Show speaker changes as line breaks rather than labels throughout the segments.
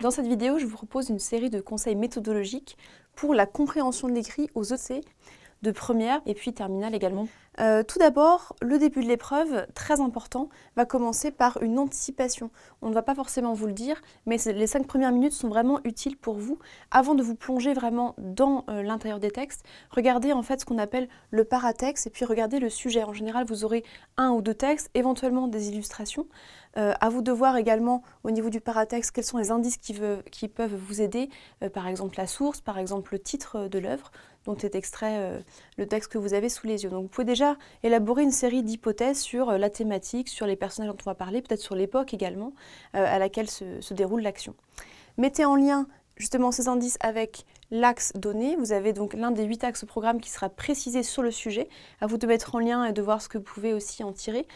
Dans cette vidéo, je vous propose une série de conseils méthodologiques pour la compréhension de l'écrit aux EC de première et puis terminale également euh, tout d'abord, le début de l'épreuve, très important, va commencer par une anticipation. On ne va pas forcément vous le dire, mais les cinq premières minutes sont vraiment utiles pour vous. Avant de vous plonger vraiment dans euh, l'intérieur des textes, regardez en fait ce qu'on appelle le paratexte et puis regardez le sujet. En général, vous aurez un ou deux textes, éventuellement des illustrations. Euh, à vous de voir également au niveau du paratexte quels sont les indices qui peuvent vous aider, par exemple la source, par exemple le titre de l'œuvre dont est extrait euh, le texte que vous avez sous les yeux. Donc vous pouvez déjà élaborer une série d'hypothèses sur euh, la thématique, sur les personnages dont on va parler, peut-être sur l'époque également euh, à laquelle se, déroule l'action. Mettez en lien justement ces indices avec l'axe donné. Vous avez donc l'un des huit axes au programme qui sera précisé sur le sujet. À vous de mettre en lien et de voir ce que vous pouvez aussi en tirer.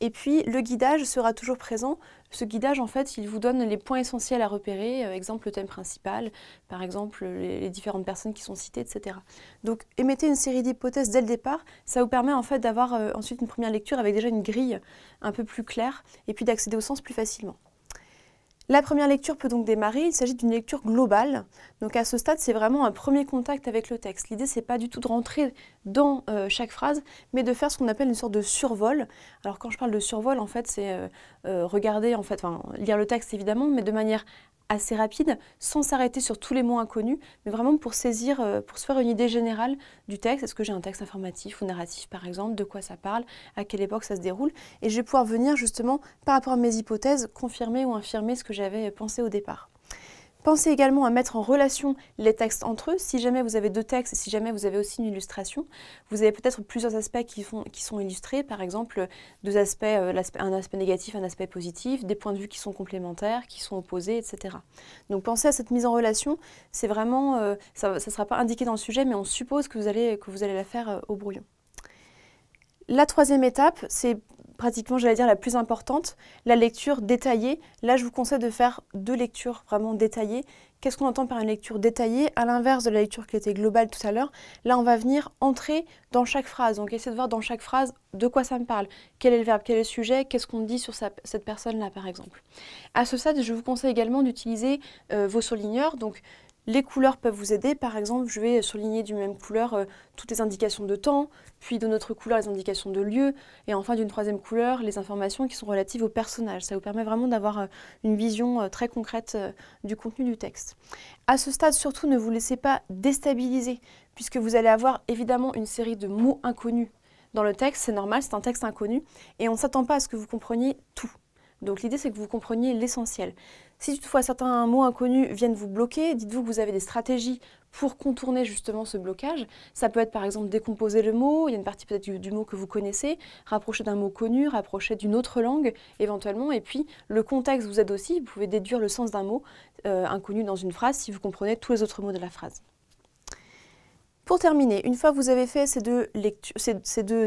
Et puis, le guidage sera toujours présent ce guidage, en fait, il vous donne les points essentiels à repérer, euh, exemple le thème principal, par exemple les, différentes personnes qui sont citées, etc. Donc émettez une série d'hypothèses dès le départ, ça vous permet en fait d'avoir euh, ensuite une première lecture avec déjà une grille un peu plus claire et puis d'accéder au sens plus facilement. La première lecture peut donc démarrer, il s'agit d'une lecture globale. Donc à ce stade, c'est vraiment un premier contact avec le texte. L'idée, n'est pas du tout de rentrer dans euh, chaque phrase, mais de faire ce qu'on appelle une sorte de survol. Alors quand je parle de survol, en fait, c'est euh, euh, regarder, en fait, enfin, lire le texte évidemment, mais de manière assez rapide, sans s'arrêter sur tous les mots inconnus, mais vraiment pour saisir, euh, pour se faire une idée générale du texte. Est-ce que j'ai un texte informatif ou narratif, par exemple De quoi ça parle À quelle époque ça se déroule Et je vais pouvoir venir, justement, par rapport à mes hypothèses, confirmer ou infirmer ce que j'avais pensé au départ. Pensez également à mettre en relation les textes entre eux. Si jamais vous avez deux textes, si jamais vous avez aussi une illustration, vous avez peut-être plusieurs aspects qui, sont illustrés. Par exemple, deux aspects, euh, un aspect négatif, un aspect positif, des points de vue qui sont complémentaires, qui sont opposés, etc. Donc pensez à cette mise en relation. C'est vraiment, euh, ça ne sera pas indiqué dans le sujet, mais on suppose que vous allez, que vous allez la faire euh, au brouillon. La troisième étape, c'est pratiquement, j'allais dire, la plus importante, la lecture détaillée. Là, je vous conseille de faire deux lectures vraiment détaillées. Qu'est-ce qu'on entend par une lecture détaillée À l'inverse de la lecture qui était globale tout à l'heure, là, on va venir entrer dans chaque phrase. Donc, essayer de voir dans chaque phrase de quoi ça me parle. Quel est le verbe Quel est le sujet Qu'est-ce qu'on dit sur cette personne-là, par exemple À ce stade, je vous conseille également d'utiliser euh, vos souligneurs, Donc, les couleurs peuvent vous aider. Par exemple, je vais souligner d'une même couleur euh, toutes les indications de temps, puis d'une autre couleur les indications de lieu, et enfin d'une troisième couleur les informations qui sont relatives au personnage. Ça vous permet vraiment d'avoir euh, une vision euh, très concrète du contenu du texte. À ce stade, surtout, ne vous laissez pas déstabiliser, puisque vous allez avoir évidemment une série de mots inconnus dans le texte. C'est normal, c'est un texte inconnu, et on ne s'attend pas à ce que vous compreniez tout. Donc l'idée, c'est que vous compreniez l'essentiel. Si toutefois certains mots inconnus viennent vous bloquer, dites-vous que vous avez des stratégies pour contourner justement ce blocage. Ça peut être par exemple décomposer le mot, il y a une partie peut-être du, mot que vous connaissez, rapprocher d'un mot connu, rapprocher d'une autre langue éventuellement, et puis le contexte vous aide aussi, vous pouvez déduire le sens d'un mot euh, inconnu dans une phrase si vous comprenez tous les autres mots de la phrase. Pour terminer, une fois que vous avez fait ces deux,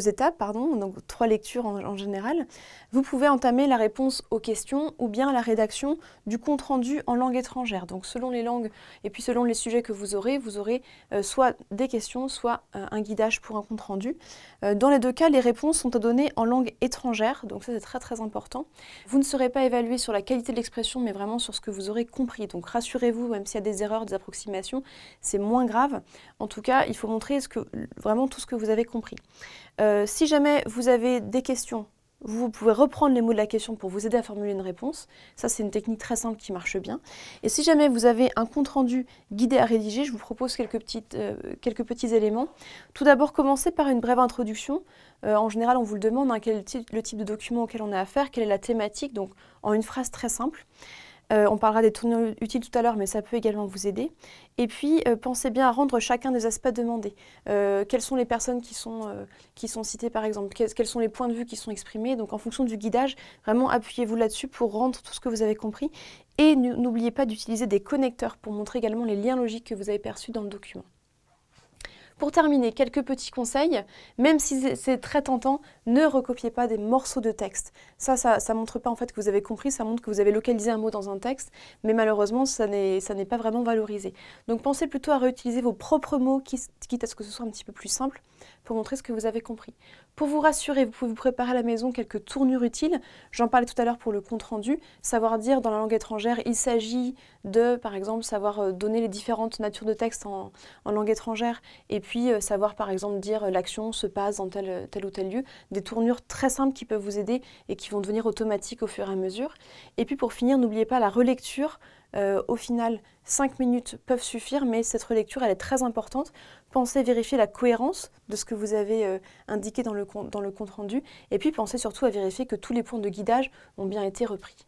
étapes, pardon, donc trois lectures en, général, vous pouvez entamer la réponse aux questions ou bien la rédaction du compte-rendu en langue étrangère. Donc selon les langues et puis selon les sujets que vous aurez, vous aurez euh, soit des questions, soit euh, un guidage pour un compte-rendu. Euh, dans les deux cas, les réponses sont à donner en langue étrangère, donc ça c'est très très important. Vous ne serez pas évalué sur la qualité de l'expression, mais vraiment sur ce que vous aurez compris. Donc rassurez-vous, même s'il y a des erreurs, des approximations, c'est moins grave. En tout cas, il faut montrer vraiment tout ce que vous avez compris. Euh, si jamais vous avez des questions, vous pouvez reprendre les mots de la question pour vous aider à formuler une réponse. Ça, c'est une technique très simple qui marche bien. Et si jamais vous avez un compte-rendu guidé à rédiger, je vous propose quelques, euh, petits éléments. Tout d'abord, commencez par une brève introduction. Euh, en général, on vous le demande, hein, quel est le type de document auquel on a affaire, quelle est la thématique, donc en une phrase très simple. Euh, on parlera des tournois utiles tout à l'heure, mais ça peut également vous aider. Et puis, euh, pensez bien à rendre chacun des aspects demandés. Euh, quelles sont les personnes qui sont, qui sont citées, par exemple Quels sont les points de vue qui sont exprimés Donc, en fonction du guidage, vraiment appuyez-vous là-dessus pour rendre tout ce que vous avez compris. Et n'oubliez pas d'utiliser des connecteurs pour montrer également les liens logiques que vous avez perçus dans le document. Pour terminer, quelques petits conseils. Même si c'est très tentant, ne recopiez pas des morceaux de texte. Ça, ça ne montre pas en fait que vous avez compris, ça montre que vous avez localisé un mot dans un texte, mais malheureusement, ça n'est pas vraiment valorisé. Donc pensez plutôt à réutiliser vos propres mots, quitte à ce que ce soit un petit peu plus simple, pour montrer ce que vous avez compris. Pour vous rassurer, vous pouvez vous préparer à la maison quelques tournures utiles. J'en parlais tout à l'heure pour le compte-rendu, savoir dire dans la langue étrangère, il s'agit de, par exemple, savoir euh, donner les différentes natures de texte en, langue étrangère, et puis euh, savoir, par exemple, dire euh, l'action se passe dans tel, tel ou tel lieu, des tournures très simples qui peuvent vous aider et qui vont devenir automatiques au fur et à mesure. Et puis pour finir, n'oubliez pas la relecture. au final, cinq minutes peuvent suffire, mais cette relecture, elle est très importante. Pensez vérifier la cohérence de ce que vous avez indiqué dans le, dans le compte-rendu, et puis pensez surtout à vérifier que tous les points de guidage ont bien été repris.